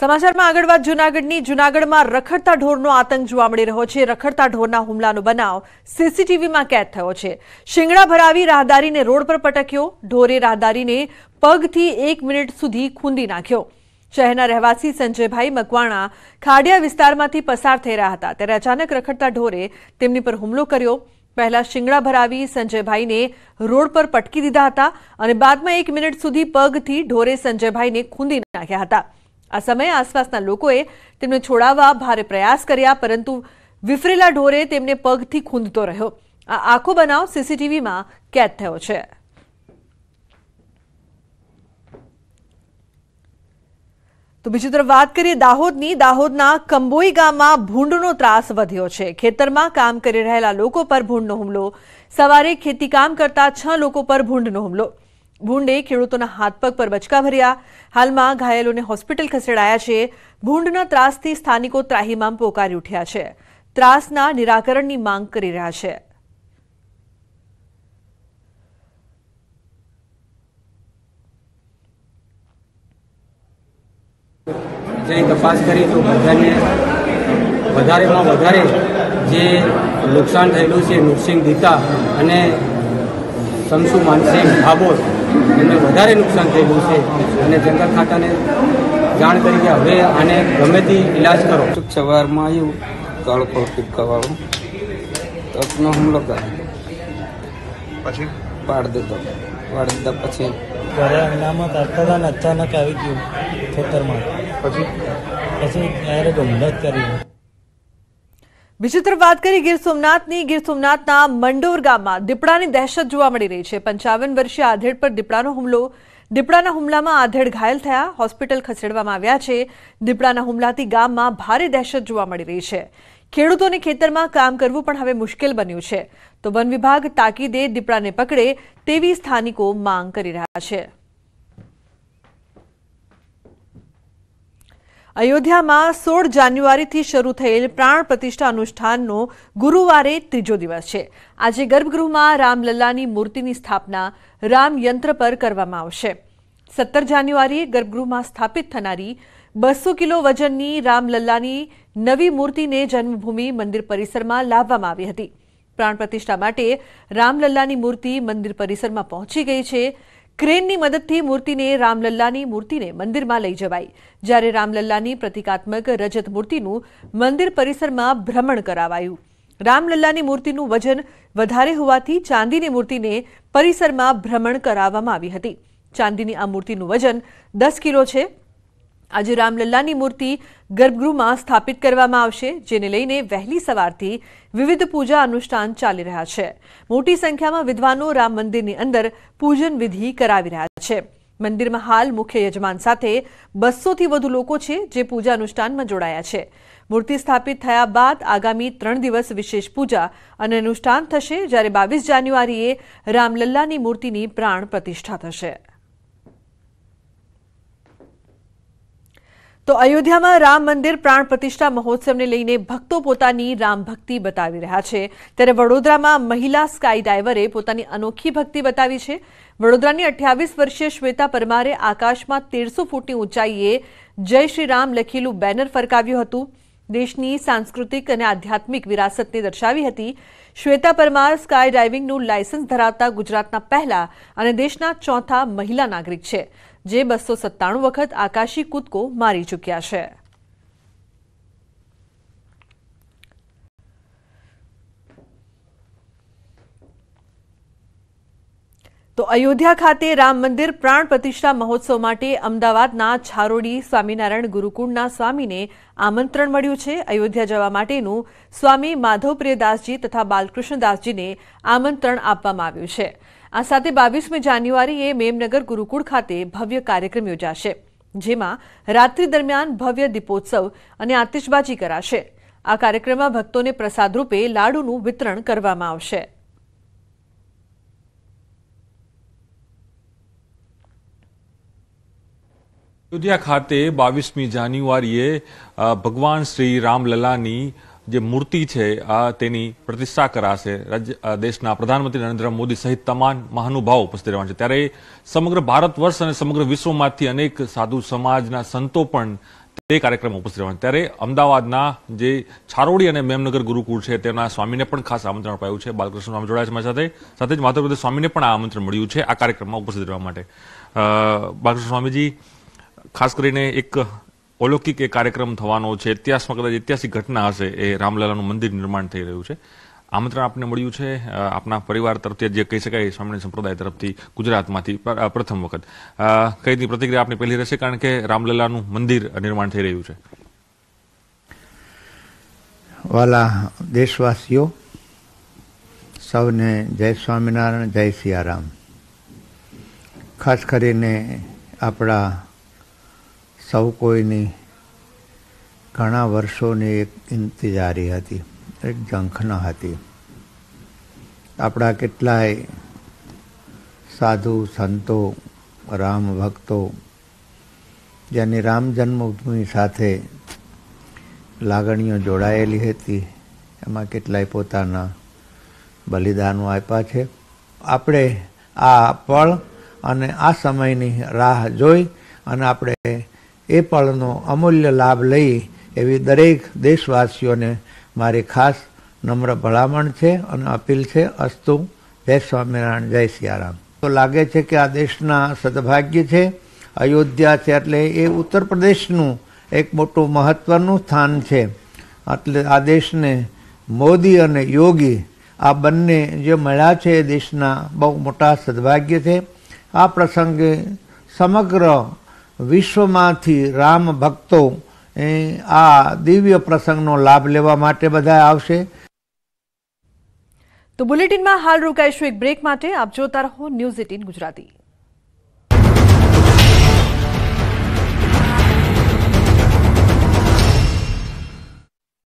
સમાચારમાં આગળ વાત જૂનાગઢની જૂનાગઢમાં રખડતા ઢોરનો આતંક જોવા મળી રહ્યો છે રખડતા ઢોરના હુમલાનો બનાવ સીસીટીવીમાં કેદ થયો છે શિંગડા ભરાવી રાહદારીને રોડ પર પટક્યો ઢોરે રાહદારીને પગથી એક મિનિટ સુધી ખૂંદી નાખ્યો શહેરના રહેવાસી સંજયભાઈ મકવાણા ખાડિયા વિસ્તારમાંથી પસાર થઈ રહ્યા હતા ત્યારે અચાનક રખડતા ઢોરે તેમની પર હુમલો કર્યો પહેલા શિંગડા ભરાવી સંજયભાઈને રોડ પર પટકી દીધા હતા અને બાદમાં એક મિનિટ સુધી પગથી ઢોરે સંજયભાઈને ખૂંદી નાખ્યા હતા આ સમયે આસપાસના લોકોએ તેમને છોડાવવા ભારે પ્રયાસ કર્યા પરંતુ વિફરેલા ઢોરે તેમને પગથી ખૂંદતો રહ્યો આ આખો બનાવ સીસીટીવીમાં કેદ થયો છે તો બીજી તરફ વાત કરીએ દાહોદની દાહોદના કંબોઈ ગામમાં ભૂંડનો ત્રાસ વધ્યો છે ખેતરમાં કામ કરી રહેલા લોકો પર ભૂંડનો હુમલો સવારે ખેતી કામ કરતા છ લોકો પર ભૂંડનો હુમલો ભૂંડે ખેડૂતોના હાથપગ પર બચકા ભર્યા હાલમાં ઘાયલોને હોસ્પિટલ ખસેડાયા છે ભૂંડના ત્રાસથી સ્થાનિકો ત્રાહીમામ પોકારી ઉઠ્યા છે ત્રાસના નિરાકરણની માંગ કરી રહ્યા છે તપાસ કરી તો બધાને વધારેમાં વધારે જે નુકસાન થયેલું છે નૃસિંહ ગીતા અને શમસુ માનસિંહ ભાબોર એમને વધારે નુકસાન થયેલું છે અને જંગલ ખાતાને જાણ કરી કે હવે આને ગમે તે ઇલાજ કરો સવારમાં આવ્યું તડકો ટીપકાવાળો તકનો હુમલો કર્યો પછી પાડ દીધો પાડ દીધા પછી ઘરે અંગનામાં તરતા હતા ને અચાનક આવી ગયું ખેતરમાં પછી પછી ત્યારે હુમલો જ કર્યો બીજી તરફ વાત કરી ગીર સોમનાથની ગીર સોમનાથના મંડોર ગામમાં દીપડાની દહેશત જોવા મળી રહી છે પંચાવન વર્ષીય આધેડ પર દીપડાનો હુમલો દીપડાના હુમલામાં આધેડ ઘાયલ થયા હોસ્પિટલ ખસેડવામાં આવ્યા છે દીપડાના હુમલાથી ગામમાં ભારે દહેશત જોવા મળી રહી છે ખેડૂતોને ખેતરમાં કામ કરવું પણ હવે મુશ્કેલ બન્યું છે તો વન વિભાગ તાકીદે દીપડાને પકડે તેવી સ્થાનિકો માંગ કરી રહ્યા છે અયોધ્યામાં સોળ જાન્યુઆરીથી શરૂ થયેલ પ્રાણ પ્રતિષ્ઠા અનુષ્ઠાનનો ગુરુવારે ત્રીજો દિવસ છે આજે ગર્ભગૃહમાં રામલલ્લાની મૂર્તિની સ્થાપના રામયંત્ર પર કરવામાં આવશે સત્તર જાન્યુઆરીએ ગર્ભગૃહમાં સ્થાપિત થનારી બસો કિલો વજનની રામલલ્લાની નવી મૂર્તિને જન્મભૂમિ મંદિર પરિસરમાં લાવવામાં આવી હતી પ્રાણ પ્રતિષ્ઠા માટે રામલલ્લાની મૂર્તિ મંદિર પરિસરમાં પહોંચી ગઈ છે ક્રેનની મદદથી મૂર્તિને રામલલ્લાની મૂર્તિને મંદિરમાં લઈ જવાઈ જ્યારે રામલલ્લાની પ્રતિકાત્મક રજત મૂર્તિનું મંદિર પરિસરમાં ભ્રમણ કરાવાયું રામલલ્લાની મૂર્તિનું વજન વધારે હોવાથી ચાંદીની મૂર્તિને પરિસરમાં ભ્રમણ કરાવવામાં આવી હતી ચાંદીની આ મૂર્તિનું વજન દસ કિલો છે અજે રામ લલ્લાની મૂર્તિ ગર્ભગૃહમાં સ્થાપિત કરવામાં આવશે જેને લઈને વહેલી સવારથી વિવિધ પૂજા અનુષ્ઠાન ચાલી રહ્યા છે મોટી સંખ્યામાં વિદ્વાનો રામ મંદિરની અંદર પૂજન વિધિ કરાવી રહ્યા છે મંદિરમાં હાલ મુખ્ય યજમાન સાથે 200 થી વધુ લોકો છે જે પૂજા અનુષ્ઠાનમાં જોડાયા છે મૂર્તિ સ્થાપિત થયા બાદ આગામી 3 દિવસ વિશેષ પૂજા અને અનુષ્ઠાન થશે જ્યારે 22 જાન્યુઆરીએ રામ લલ્લાની મૂર્તિની પ્રાણ પ્રતિષ્ઠા થશે તો અયોધ્યામાં રામ મંદિર પ્રાણ પ્રતિષ્ઠા મહોત્સવને લઈને ભક્તો પોતાની રામ ભક્તિ બતાવી રહ્યા છે ત્યારે વડોદરામાં મહિલા સ્કાય ડાઈવરે પોતાની અનોખી ભક્તિ બતાવી છે વડોદરાની અઠ્યાવીસ વર્ષીય શ્વેતા પરમારે આકાશમાં તેરસો ફૂટની ઊંચાઈએ જય શ્રી રામ લખેલું બેનર ફરકાવ્યું હતું દેશની સાંસ્કૃતિક અને આધ્યાત્મિક વિરાસતને દર્શાવી હતી શ્વેતા પરમાર સ્કાય ડાઇવિંગનું લાયસન્સ ધરાવતા ગુજરાતના પહેલા અને દેશના ચોથા મહિલા નાગરિક છે જે બસો સત્તાણું વખત આકાશી કૂદકો મારી ચૂક્યા છે તો અયોધ્યા ખાતે રામ મંદિર પ્રાણ પ્રતિષ્ઠા મહોત્સવ માટે અમદાવાદના છારોડી સ્વામિનારાયણ ગુરુકુળના સ્વામીને આમંત્રણ મળ્યું છે અયોધ્યા જવા માટેનું સ્વામી માધવપ્રિયદાસજી તથા બાલકૃષ્ણદાસજીને આમંત્રણ આપવામાં આવ્યું છે આ સાથે બાવીસમી જાન્યુઆરીએ મેમનગર ગુરુકુળ ખાતે ભવ્ય કાર્યક્રમ યોજાશે જેમાં રાત્રિ દરમિયાન ભવ્ય દીપોત્સવ અને આતિશબાજી કરાશે આ કાર્યક્રમમાં ભક્તોને પ્રસાદ રૂપે લાડુનું વિતરણ કરવામાં આવશે અયોધ્યા ખાતે બાવીસમી જાન્યુઆરીએ ભગવાન શ્રી રામલલાની જે મૂર્તિ છે આ તેની પ્રતિષ્ઠા કરાશે રાજ્ય દેશના પ્રધાનમંત્રી નરેન્દ્ર મોદી સહિત તમામ મહાનુભાવો ઉપસ્થિત રહેવાના છે ત્યારે સમગ્ર ભારત વર્ષ અને સમગ્ર વિશ્વમાંથી અનેક સાધુ સમાજના સંતો પણ તે કાર્યક્રમમાં ઉપસ્થિત રહેવાના ત્યારે અમદાવાદના જે છારોડી અને મેમનગર ગુરુકુળ છે તેના સ્વામીને પણ ખાસ આમંત્રણ અપાયું છે બાલકૃષ્ણ સ્વામી જોડાયા છે મારી સાથે સાથે જ માધવ સ્વામીને પણ આ આમંત્રણ મળ્યું છે આ કાર્યક્રમમાં ઉપસ્થિત રહેવા માટે બાલકૃષ્ણ સ્વામીજી ખાસ કરીને એક અલૌકિક એ કાર્યક્રમ થવાનો છે ઇતિહાસમાં કદાચ ઐતિહાસિક ઘટના હશે એ રામલાલાનું મંદિર નિર્માણ થઈ રહ્યું છે આમંત્રણ આપને મળ્યું છે આપના પરિવાર તરફથી જે કહી શકાય સામાન્ય સંપ્રદાય તરફથી ગુજરાતમાંથી પ્રથમ વખત કઈ રીતની પ્રતિક્રિયા આપની પહેલી રહેશે કારણ કે રામલલાનું મંદિર નિર્માણ થઈ રહ્યું છે વાલા દેશવાસીઓ સૌને જય સ્વામિનારાયણ જય સિયારામ ખાસ કરીને આપણા સૌ કોઈની ઘણા વર્ષોની એક ઇંતજારી હતી એક ઝંખના હતી આપણા કેટલાય સાધુ સંતો રામ ભક્તો જેની રામ જન્મભૂમિ સાથે લાગણીઓ જોડાયેલી હતી એમાં કેટલાય પોતાના બલિદાનો આપ્યા છે આપણે આ પળ અને આ સમયની રાહ જોઈ અને આપણે એ પળનો અમૂલ્ય લાભ લઈ એવી દરેક દેશવાસીઓને મારી ખાસ નમ્ર ભલામણ છે અને અપીલ છે અસ્તુ જય સ્વામિનારાયણ જય સિયારામ તો લાગે છે કે આ દેશના સદભાગ્ય છે અયોધ્યા છે એટલે એ ઉત્તર પ્રદેશનું એક મોટું મહત્ત્વનું સ્થાન છે એટલે આ દેશને મોદી અને યોગી આ બંને જે મળ્યા છે એ દેશના બહુ મોટા સદભાગ્ય છે આ પ્રસંગે સમગ્ર વિશ્વમાંથી રામ ભક્તો આ દિવ્ય પ્રસંગનો લાભ લેવા માટે બધા આવશે તો બુલેટિનમાં હાલ રોકાઈશું એક બ્રેક માટે આપ જોતા રહો ન્યૂઝ એટીન ગુજરાતી